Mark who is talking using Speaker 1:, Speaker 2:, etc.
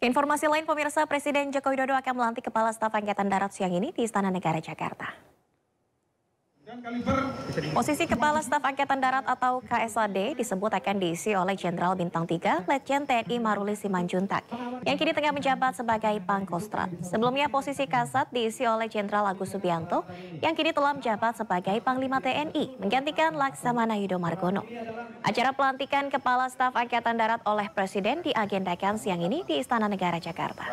Speaker 1: Informasi lain pemirsa Presiden Joko Widodo akan melantik Kepala Staf Angkatan Darat siang ini di Istana Negara Jakarta. Posisi Kepala Staf Angkatan Darat atau KSAD disebut akan diisi oleh Jenderal Bintang 3, Letjen TNI Maruli Simanjuntak, yang kini tengah menjabat sebagai Pangkostrat. Sebelumnya posisi Kasat diisi oleh Jenderal Agus Subianto, yang kini telah menjabat sebagai Panglima TNI, menggantikan Laksamana Yudo Margono. Acara pelantikan Kepala Staf Angkatan Darat oleh Presiden diagendakan siang ini di Istana Negara Jakarta.